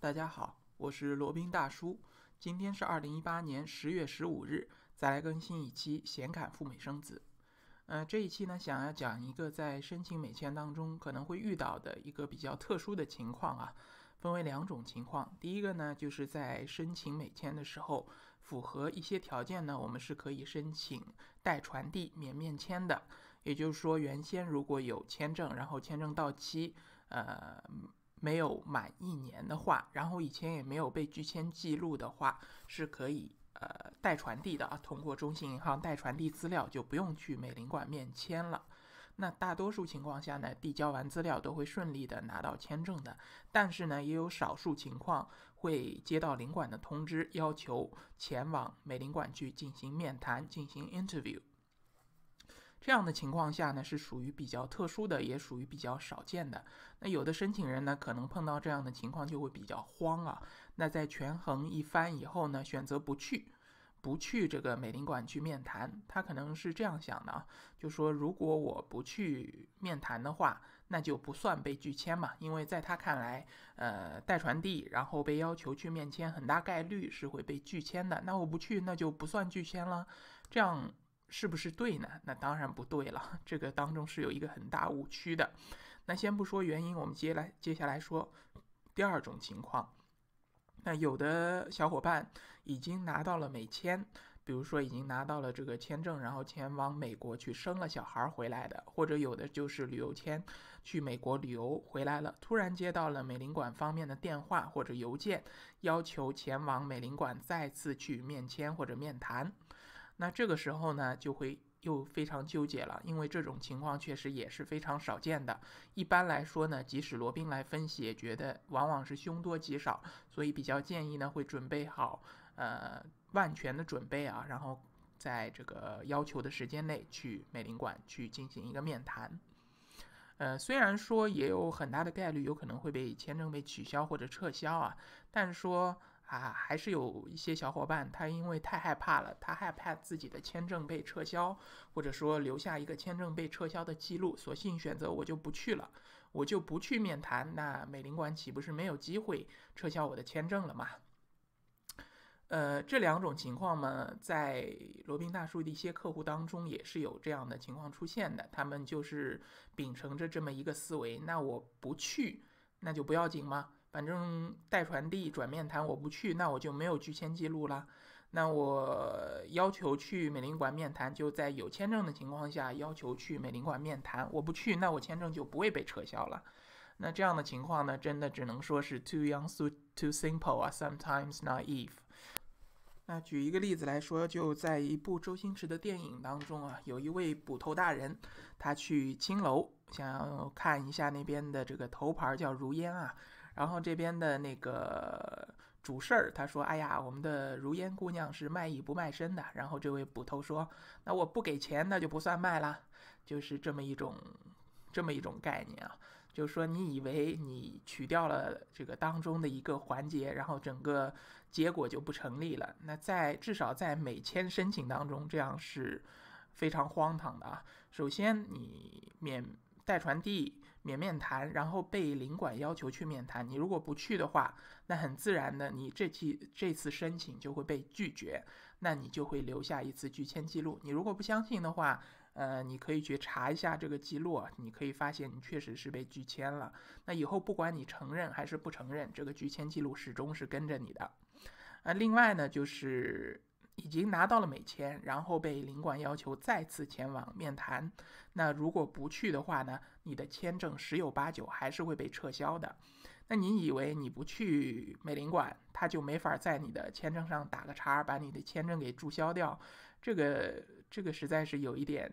大家好，我是罗宾大叔。今天是二零一八年十月十五日，再来更新一期《显侃赴美生子》。呃，这一期呢，想要讲一个在申请美签当中可能会遇到的一个比较特殊的情况啊，分为两种情况。第一个呢，就是在申请美签的时候符合一些条件呢，我们是可以申请代传递免面签的，也就是说，原先如果有签证，然后签证到期，呃。没有满一年的话，然后以前也没有被拒签记录的话，是可以呃代传递的啊。通过中信银行代传递资料，就不用去美领馆面签了。那大多数情况下呢，递交完资料都会顺利的拿到签证的。但是呢，也有少数情况会接到领馆的通知，要求前往美领馆去进行面谈，进行 interview。这样的情况下呢，是属于比较特殊的，也属于比较少见的。那有的申请人呢，可能碰到这样的情况就会比较慌啊。那在权衡一番以后呢，选择不去，不去这个美领馆去面谈。他可能是这样想的啊，就说如果我不去面谈的话，那就不算被拒签嘛。因为在他看来，呃，代传递然后被要求去面签，很大概率是会被拒签的。那我不去，那就不算拒签了。这样。是不是对呢？那当然不对了，这个当中是有一个很大误区的。那先不说原因，我们接来接下来说第二种情况。那有的小伙伴已经拿到了美签，比如说已经拿到了这个签证，然后前往美国去生了小孩回来的，或者有的就是旅游签去美国旅游回来了，突然接到了美领馆方面的电话或者邮件，要求前往美领馆再次去面签或者面谈。那这个时候呢，就会又非常纠结了，因为这种情况确实也是非常少见的。一般来说呢，即使罗宾来分析，也觉得往往是凶多吉少，所以比较建议呢，会准备好呃万全的准备啊，然后在这个要求的时间内去美领馆去进行一个面谈。呃，虽然说也有很大的概率有可能会被签证被取消或者撤销啊，但说。啊，还是有一些小伙伴，他因为太害怕了，他害怕自己的签证被撤销，或者说留下一个签证被撤销的记录，索性选择我就不去了，我就不去面谈，那美领馆岂不是没有机会撤销我的签证了吗？呃，这两种情况呢，在罗宾大叔的一些客户当中也是有这样的情况出现的，他们就是秉承着这么一个思维，那我不去，那就不要紧吗？反正代传递转面谈，我不去，那我就没有拒签记录了。那我要求去美领馆面谈，就在有签证的情况下要求去美领馆面谈，我不去，那我签证就不会被撤销了。那这样的情况呢，真的只能说是 too young, t o too simple 啊，sometimes naive。那举一个例子来说，就在一部周星驰的电影当中啊，有一位捕头大人，他去青楼想要看一下那边的这个头牌叫如烟啊。然后这边的那个主事儿，他说：“哎呀，我们的如烟姑娘是卖艺不卖身的。”然后这位捕头说：“那我不给钱，那就不算卖了。”就是这么一种，这么一种概念啊，就是说你以为你取掉了这个当中的一个环节，然后整个结果就不成立了。那在至少在美签申请当中，这样是非常荒唐的啊。首先，你免代传递。免面谈，然后被领馆要求去面谈，你如果不去的话，那很自然的，你这期这次申请就会被拒绝，那你就会留下一次拒签记录。你如果不相信的话，呃，你可以去查一下这个记录，你可以发现你确实是被拒签了。那以后不管你承认还是不承认，这个拒签记录始终是跟着你的。啊，另外呢就是。已经拿到了美签，然后被领馆要求再次前往面谈。那如果不去的话呢？你的签证十有八九还是会被撤销的。那你以为你不去美领馆，他就没法在你的签证上打个叉，把你的签证给注销掉？这个这个实在是有一点，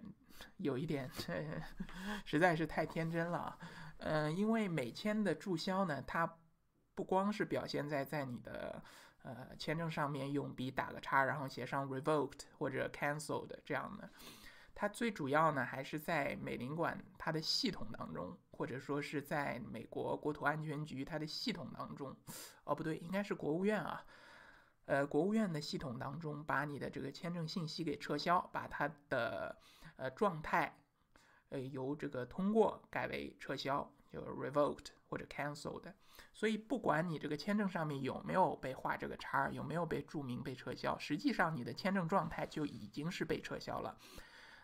有一点，实在是太天真了。嗯，因为美签的注销呢，它不光是表现在在你的。呃，签证上面用笔打个叉，然后写上 revoked 或者 cancelled 这样的。它最主要呢，还是在美领馆它的系统当中，或者说是在美国国土安全局它的系统当中。哦，不对，应该是国务院啊。呃，国务院的系统当中，把你的这个签证信息给撤销，把它的呃状态，呃，由这个通过改为撤销，就 revoked。或者 cancel 的，所以不管你这个签证上面有没有被画这个叉，有没有被注明被撤销，实际上你的签证状态就已经是被撤销了。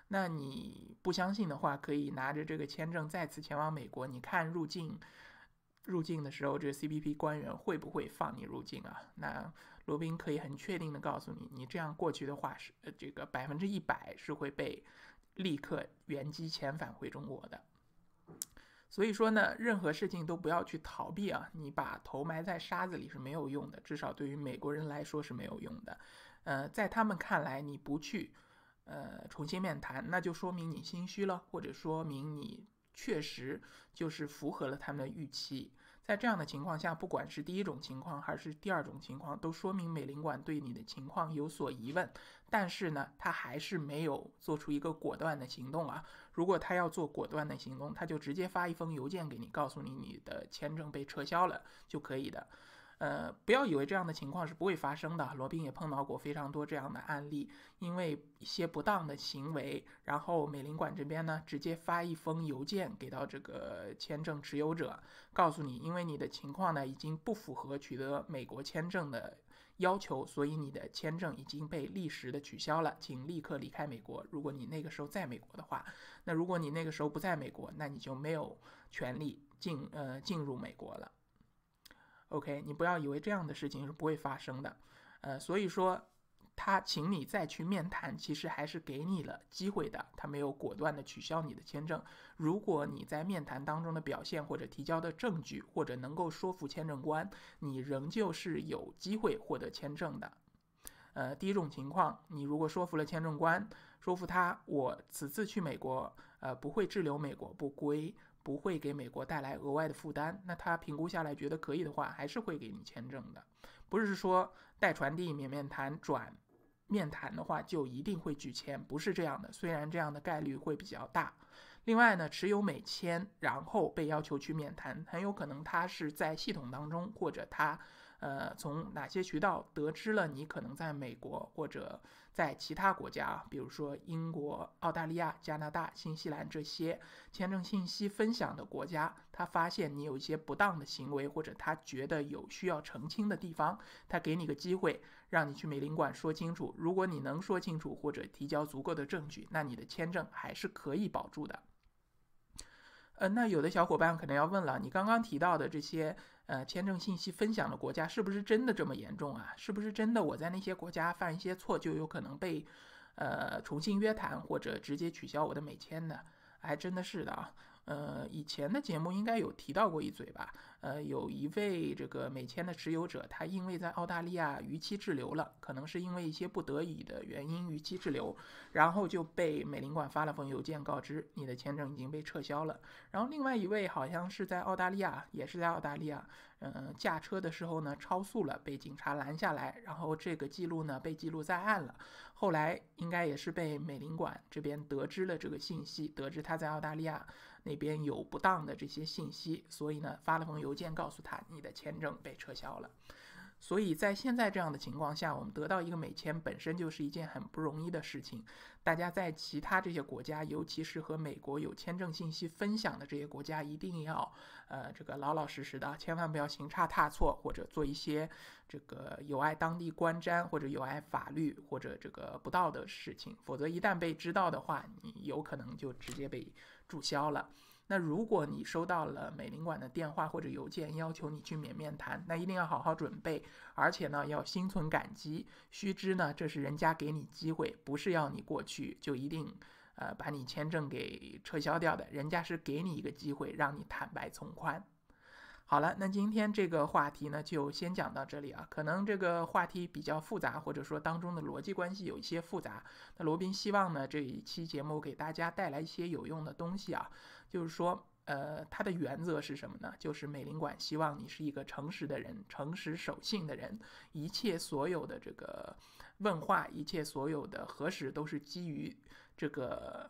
那你不相信的话，可以拿着这个签证再次前往美国，你看入境入境的时候，这个 C P P 官员会不会放你入境啊？那罗宾可以很确定的告诉你，你这样过去的话是这个百分之一百是会被立刻原机遣返回中国的。所以说呢，任何事情都不要去逃避啊！你把头埋在沙子里是没有用的，至少对于美国人来说是没有用的。呃，在他们看来，你不去，呃，重新面谈，那就说明你心虚了，或者说明你确实就是符合了他们的预期。在这样的情况下，不管是第一种情况还是第二种情况，都说明美领馆对你的情况有所疑问，但是呢，他还是没有做出一个果断的行动啊。如果他要做果断的行动，他就直接发一封邮件给你，告诉你你的签证被撤销了，就可以的。呃，不要以为这样的情况是不会发生的。罗宾也碰到过非常多这样的案例，因为一些不当的行为，然后美领馆这边呢，直接发一封邮件给到这个签证持有者，告诉你，因为你的情况呢，已经不符合取得美国签证的要求，所以你的签证已经被历时的取消了，请立刻离开美国。如果你那个时候在美国的话，那如果你那个时候不在美国，那你就没有权利进呃进入美国了。OK，你不要以为这样的事情是不会发生的，呃，所以说他请你再去面谈，其实还是给你了机会的。他没有果断的取消你的签证。如果你在面谈当中的表现，或者提交的证据，或者能够说服签证官，你仍旧是有机会获得签证的。呃，第一种情况，你如果说服了签证官，说服他我此次去美国，呃，不会滞留美国不归。不会给美国带来额外的负担，那他评估下来觉得可以的话，还是会给你签证的。不是说代传递免面谈转面谈的话就一定会拒签，不是这样的。虽然这样的概率会比较大。另外呢，持有美签然后被要求去面谈，很有可能他是在系统当中或者他呃从哪些渠道得知了你可能在美国或者。在其他国家啊，比如说英国、澳大利亚、加拿大、新西兰这些签证信息分享的国家，他发现你有一些不当的行为，或者他觉得有需要澄清的地方，他给你个机会，让你去美领馆说清楚。如果你能说清楚，或者提交足够的证据，那你的签证还是可以保住的。呃，那有的小伙伴可能要问了，你刚刚提到的这些呃签证信息分享的国家，是不是真的这么严重啊？是不是真的我在那些国家犯一些错就有可能被，呃重新约谈或者直接取消我的美签呢？还真的是的啊。呃，以前的节目应该有提到过一嘴吧？呃，有一位这个美签的持有者，他因为在澳大利亚逾期滞留了，可能是因为一些不得已的原因逾期滞留，然后就被美领馆发了封邮件告知你的签证已经被撤销了。然后另外一位好像是在澳大利亚，也是在澳大利亚，嗯，驾车的时候呢超速了，被警察拦下来，然后这个记录呢被记录在案了。后来应该也是被美领馆这边得知了这个信息，得知他在澳大利亚。那边有不当的这些信息，所以呢，发了封邮件告诉他，你的签证被撤销了。所以在现在这样的情况下，我们得到一个美签本身就是一件很不容易的事情。大家在其他这些国家，尤其是和美国有签证信息分享的这些国家，一定要，呃，这个老老实实的，千万不要行差踏错，或者做一些这个有碍当地观瞻或者有碍法律或者这个不道德的事情。否则一旦被知道的话，你有可能就直接被注销了。那如果你收到了美领馆的电话或者邮件，要求你去面面谈，那一定要好好准备，而且呢要心存感激。须知呢，这是人家给你机会，不是要你过去就一定，呃把你签证给撤销掉的，人家是给你一个机会，让你坦白从宽。好了，那今天这个话题呢就先讲到这里啊。可能这个话题比较复杂，或者说当中的逻辑关系有一些复杂。那罗宾希望呢这一期节目给大家带来一些有用的东西啊。就是说，呃，它的原则是什么呢？就是美领馆希望你是一个诚实的人，诚实守信的人。一切所有的这个问话，一切所有的核实，都是基于这个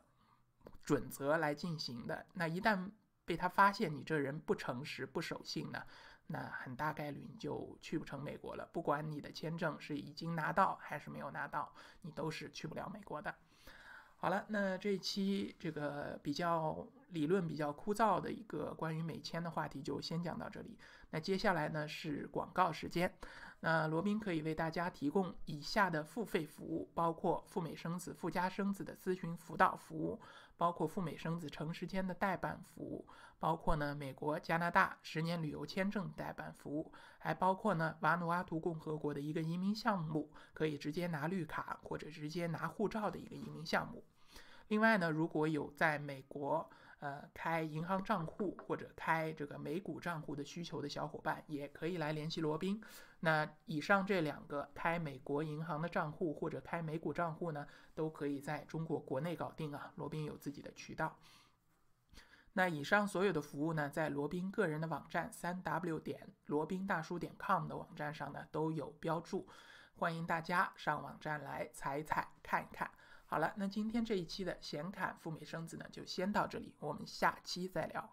准则来进行的。那一旦被他发现你这人不诚实、不守信呢，那很大概率你就去不成美国了。不管你的签证是已经拿到还是没有拿到，你都是去不了美国的。好了，那这一期这个比较。理论比较枯燥的一个关于美签的话题，就先讲到这里。那接下来呢是广告时间。那罗宾可以为大家提供以下的付费服务，包括赴美生子、赴加生子的咨询辅导服务，包括赴美生子、成时间的代办服务，包括呢美国、加拿大十年旅游签证代办服务，还包括呢瓦努阿图共和国的一个移民项目，可以直接拿绿卡或者直接拿护照的一个移民项目。另外呢，如果有在美国。呃，开银行账户或者开这个美股账户的需求的小伙伴，也可以来联系罗宾。那以上这两个开美国银行的账户或者开美股账户呢，都可以在中国国内搞定啊。罗宾有自己的渠道。那以上所有的服务呢，在罗宾个人的网站三 w 点罗宾大叔点 com 的网站上呢，都有标注，欢迎大家上网站来踩一踩看一看。好了，那今天这一期的显侃赴美生子呢，就先到这里，我们下期再聊。